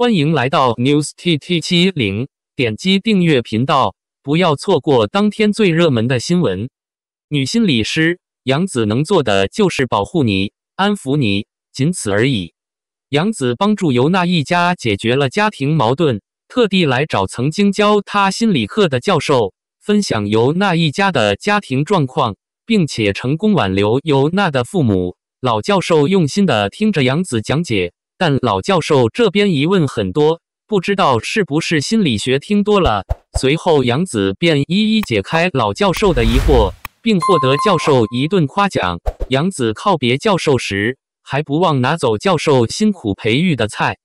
欢迎来到 News T T 七零，点击订阅频道，不要错过当天最热门的新闻。女心理师杨子能做的就是保护你、安抚你，仅此而已。杨子帮助尤娜一家解决了家庭矛盾，特地来找曾经教他心理课的教授，分享尤娜一家的家庭状况，并且成功挽留尤娜的父母。老教授用心的听着杨子讲解。但老教授这边疑问很多，不知道是不是心理学听多了。随后，杨子便一一解开老教授的疑惑，并获得教授一顿夸奖。杨子告别教授时，还不忘拿走教授辛苦培育的菜。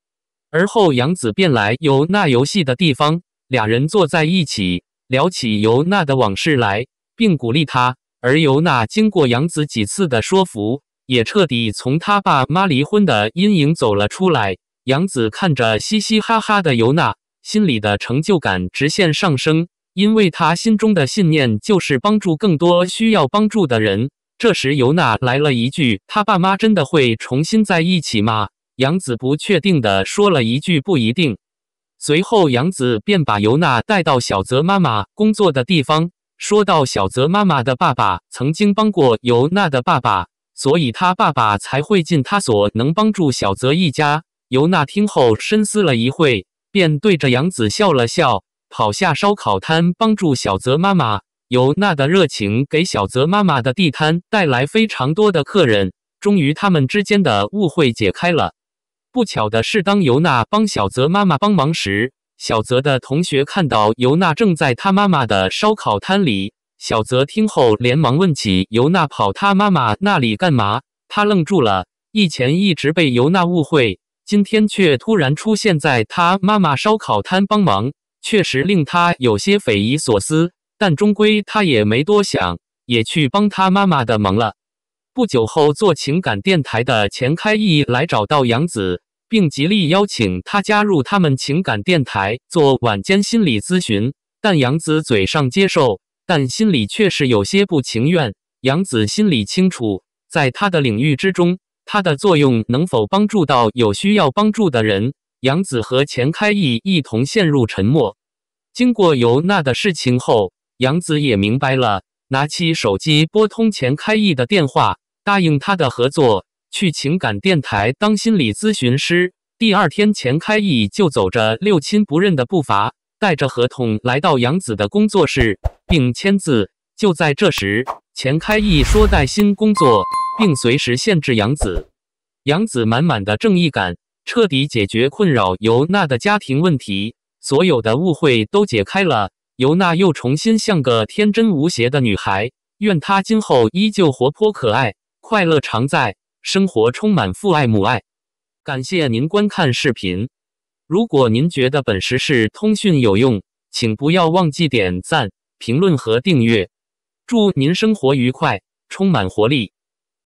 而后，杨子便来由那游戏的地方，俩人坐在一起聊起由那的往事来，并鼓励他。而由那经过杨子几次的说服。也彻底从他爸妈离婚的阴影走了出来。杨子看着嘻嘻哈哈的尤娜，心里的成就感直线上升，因为他心中的信念就是帮助更多需要帮助的人。这时，尤娜来了一句：“他爸妈真的会重新在一起吗？”杨子不确定的说了一句：“不一定。”随后，杨子便把尤娜带到小泽妈妈工作的地方，说到小泽妈妈的爸爸曾经帮过尤娜的爸爸。所以，他爸爸才会尽他所能帮助小泽一家。尤娜听后深思了一会，便对着杨子笑了笑，跑下烧烤摊帮助小泽妈妈。尤娜的热情给小泽妈妈的地摊带来非常多的客人。终于，他们之间的误会解开了。不巧的是，当尤娜帮小泽妈妈帮忙时，小泽的同学看到尤娜正在他妈妈的烧烤摊里。小泽听后连忙问起尤娜跑他妈妈那里干嘛，他愣住了。以前一直被尤娜误会，今天却突然出现在他妈妈烧烤摊帮忙，确实令他有些匪夷所思。但终归他也没多想，也去帮他妈妈的忙了。不久后，做情感电台的钱开义来找到杨子，并极力邀请他加入他们情感电台做晚间心理咨询，但杨子嘴上接受。但心里却是有些不情愿。杨子心里清楚，在他的领域之中，他的作用能否帮助到有需要帮助的人？杨子和钱开义一同陷入沉默。经过尤娜的事情后，杨子也明白了，拿起手机拨通钱开义的电话，答应他的合作，去情感电台当心理咨询师。第二天，钱开义就走着六亲不认的步伐，带着合同来到杨子的工作室。并签字。就在这时，钱开义说：“带薪工作，并随时限制杨子。”杨子满满的正义感，彻底解决困扰尤娜的家庭问题。所有的误会都解开了，尤娜又重新像个天真无邪的女孩。愿她今后依旧活泼可爱，快乐常在，生活充满父爱母爱。感谢您观看视频。如果您觉得本时事通讯有用，请不要忘记点赞。评论和订阅，祝您生活愉快，充满活力。